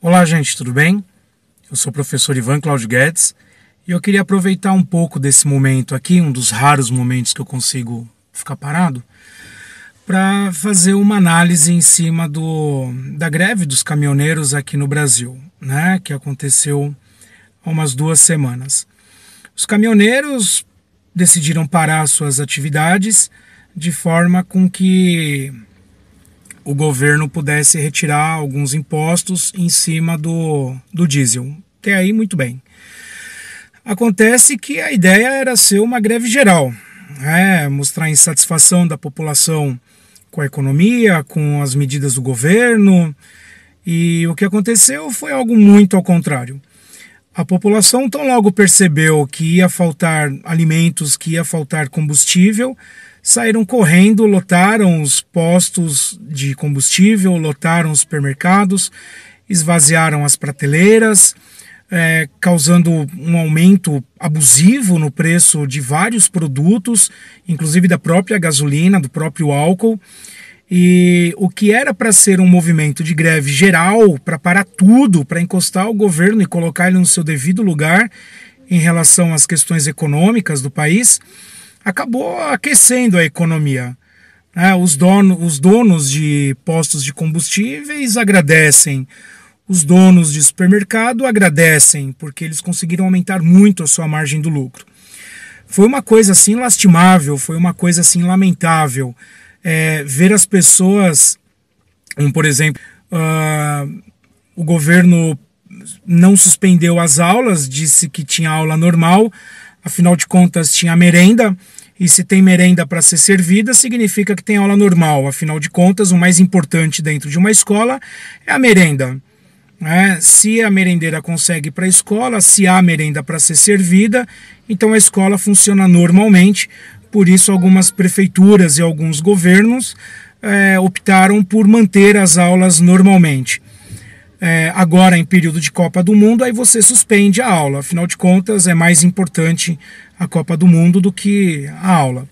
Olá, gente, tudo bem? Eu sou o professor Ivan Claudio Guedes e eu queria aproveitar um pouco desse momento aqui, um dos raros momentos que eu consigo ficar parado, para fazer uma análise em cima do, da greve dos caminhoneiros aqui no Brasil, né, que aconteceu há umas duas semanas. Os caminhoneiros decidiram parar suas atividades de forma com que o governo pudesse retirar alguns impostos em cima do, do diesel. Até aí, muito bem. Acontece que a ideia era ser uma greve geral, né? mostrar a insatisfação da população com a economia, com as medidas do governo. E o que aconteceu foi algo muito ao contrário. A população tão logo percebeu que ia faltar alimentos, que ia faltar combustível, saíram correndo, lotaram os postos de combustível, lotaram os supermercados, esvaziaram as prateleiras, é, causando um aumento abusivo no preço de vários produtos, inclusive da própria gasolina, do próprio álcool. E o que era para ser um movimento de greve geral, para parar tudo, para encostar o governo e colocar ele no seu devido lugar em relação às questões econômicas do país, acabou aquecendo a economia. É, os, dono, os donos de postos de combustíveis agradecem, os donos de supermercado agradecem, porque eles conseguiram aumentar muito a sua margem do lucro. Foi uma coisa assim lastimável, foi uma coisa assim lamentável. É, ver as pessoas, como por exemplo, uh, o governo não suspendeu as aulas, disse que tinha aula normal, Afinal de contas, tinha merenda, e se tem merenda para ser servida, significa que tem aula normal. Afinal de contas, o mais importante dentro de uma escola é a merenda. É, se a merendeira consegue para a escola, se há merenda para ser servida, então a escola funciona normalmente. Por isso, algumas prefeituras e alguns governos é, optaram por manter as aulas normalmente é, agora em período de Copa do Mundo, aí você suspende a aula. Afinal de contas, é mais importante a Copa do Mundo do que a aula.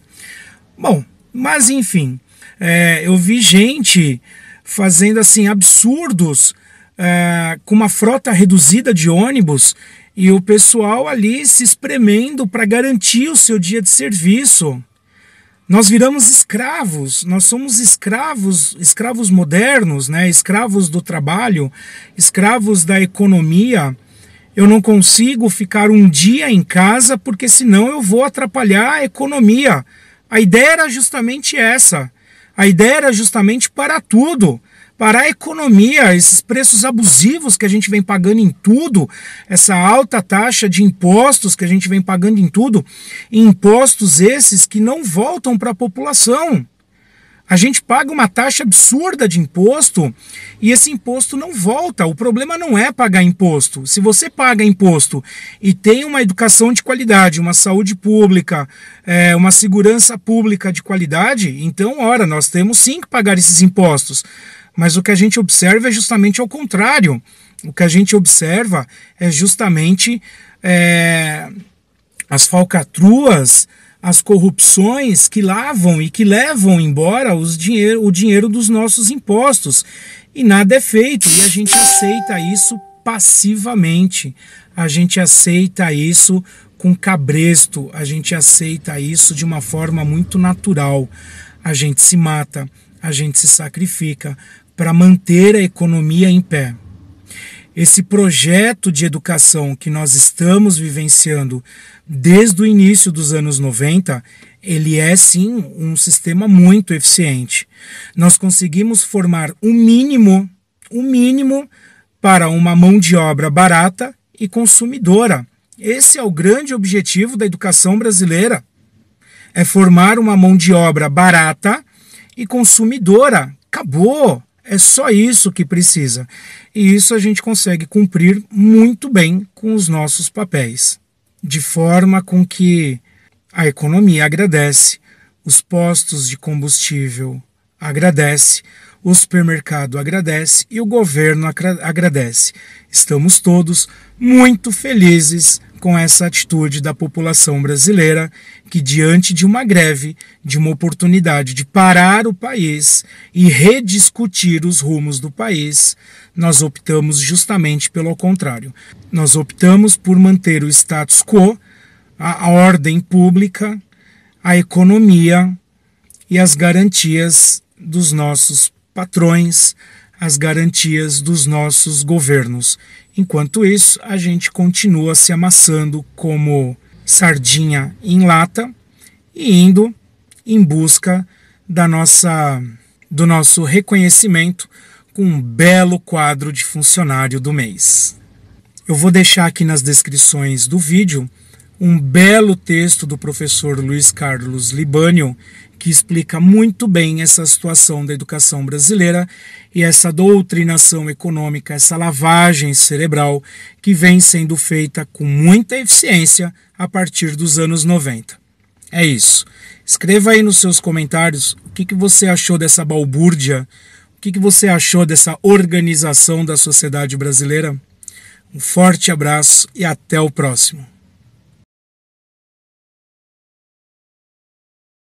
Bom, mas enfim, é, eu vi gente fazendo assim absurdos é, com uma frota reduzida de ônibus e o pessoal ali se espremendo para garantir o seu dia de serviço. Nós viramos escravos, nós somos escravos, escravos modernos, né? escravos do trabalho, escravos da economia. Eu não consigo ficar um dia em casa porque senão eu vou atrapalhar a economia. A ideia era justamente essa. A ideia era justamente para tudo para a economia, esses preços abusivos que a gente vem pagando em tudo, essa alta taxa de impostos que a gente vem pagando em tudo, impostos esses que não voltam para a população. A gente paga uma taxa absurda de imposto e esse imposto não volta. O problema não é pagar imposto. Se você paga imposto e tem uma educação de qualidade, uma saúde pública, é, uma segurança pública de qualidade, então, ora, nós temos sim que pagar esses impostos. Mas o que a gente observa é justamente ao contrário. O que a gente observa é justamente é, as falcatruas, as corrupções que lavam e que levam embora os dinheiro, o dinheiro dos nossos impostos. E nada é feito, e a gente aceita isso passivamente, a gente aceita isso com cabresto, a gente aceita isso de uma forma muito natural. A gente se mata, a gente se sacrifica, para manter a economia em pé. Esse projeto de educação que nós estamos vivenciando desde o início dos anos 90, ele é sim um sistema muito eficiente. Nós conseguimos formar o um mínimo, o um mínimo para uma mão de obra barata e consumidora. Esse é o grande objetivo da educação brasileira. É formar uma mão de obra barata e consumidora. Acabou. É só isso que precisa. E isso a gente consegue cumprir muito bem com os nossos papéis, de forma com que a economia agradece, os postos de combustível agradece, o supermercado agradece e o governo agradece. Estamos todos muito felizes com essa atitude da população brasileira que, diante de uma greve, de uma oportunidade de parar o país e rediscutir os rumos do país, nós optamos justamente pelo contrário. Nós optamos por manter o status quo, a, ordem pública, a economia e as garantias dos nossos patrões, as garantias dos nossos governos. Enquanto isso, a gente continua se amassando como sardinha em lata e indo em busca da nossa do nosso reconhecimento com um belo quadro de funcionário do mês. Eu vou deixar aqui nas descrições do vídeo um belo texto do professor Luiz Carlos Libânio, que explica muito bem essa situação da educação brasileira e essa doutrinação econômica, essa lavagem cerebral que vem sendo feita com muita eficiência a partir dos anos 90. É isso. Escreva aí nos seus comentários o que, que você achou dessa balbúrdia, o que, que você achou dessa organização da sociedade brasileira. Um forte abraço e até o próximo.